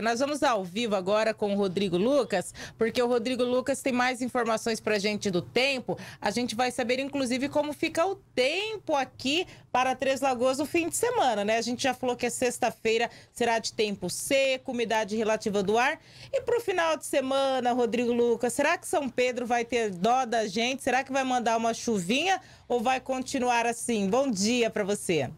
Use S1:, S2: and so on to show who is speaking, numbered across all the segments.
S1: Nós vamos ao vivo agora com o Rodrigo Lucas, porque o Rodrigo Lucas tem mais informações para a gente do tempo. A gente vai saber, inclusive, como fica o tempo aqui para Três Lagoas no fim de semana, né? A gente já falou que a é sexta-feira será de tempo seco, umidade relativa do ar. E para o final de semana, Rodrigo Lucas, será que São Pedro vai ter dó da gente? Será que vai mandar uma chuvinha ou vai continuar assim? Bom dia para você.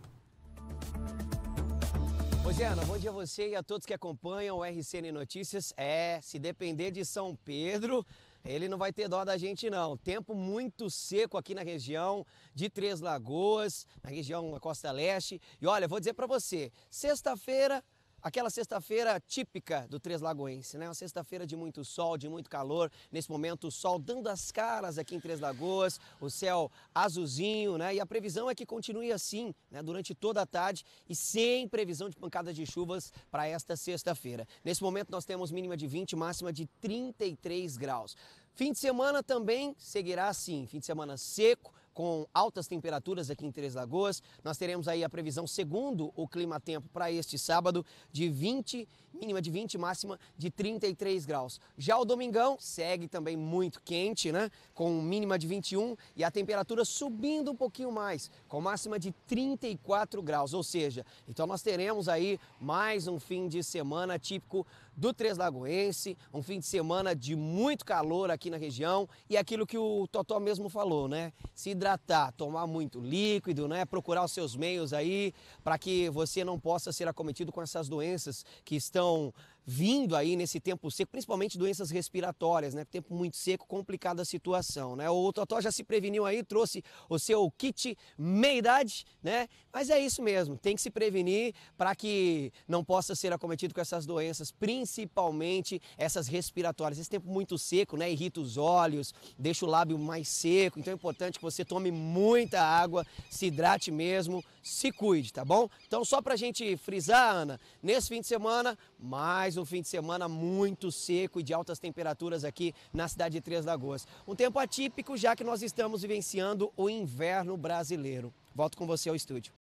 S2: Rogério, bom dia a você e a todos que acompanham o RCN Notícias. É, se depender de São Pedro, ele não vai ter dó da gente não. Tempo muito seco aqui na região de Três Lagoas, na região da Costa Leste. E olha, vou dizer para você, sexta-feira Aquela sexta-feira típica do Três Lagoense, né? Uma sexta-feira de muito sol, de muito calor. Nesse momento, o sol dando as caras aqui em Três Lagoas, o céu azulzinho, né? E a previsão é que continue assim, né? Durante toda a tarde e sem previsão de pancadas de chuvas para esta sexta-feira. Nesse momento, nós temos mínima de 20, máxima de 33 graus. Fim de semana também seguirá assim, fim de semana seco, com altas temperaturas aqui em Três Lagoas. Nós teremos aí a previsão, segundo o clima tempo para este sábado, de 20, mínima de 20, máxima de 33 graus. Já o domingão segue também muito quente, né? Com mínima de 21 e a temperatura subindo um pouquinho mais, com máxima de 34 graus. Ou seja, então nós teremos aí mais um fim de semana típico do Três Lagoense, um fim de semana de muito calor aqui na região e aquilo que o Totó mesmo falou, né? Se hidratar, tomar muito líquido, né? procurar os seus meios aí para que você não possa ser acometido com essas doenças que estão vindo aí nesse tempo seco, principalmente doenças respiratórias, né? Tempo muito seco, complicada a situação, né? O Totó já se preveniu aí, trouxe o seu kit meia-idade, né? Mas é isso mesmo, tem que se prevenir para que não possa ser acometido com essas doenças, principalmente essas respiratórias. Esse tempo muito seco, né? Irrita os olhos, deixa o lábio mais seco, então é importante que você tome muita água, se hidrate mesmo, se cuide, tá bom? Então só pra gente frisar, Ana, nesse fim de semana, mais mais um fim de semana muito seco e de altas temperaturas aqui na cidade de Três Lagoas. Um tempo atípico, já que nós estamos vivenciando o inverno brasileiro. Volto com você ao estúdio.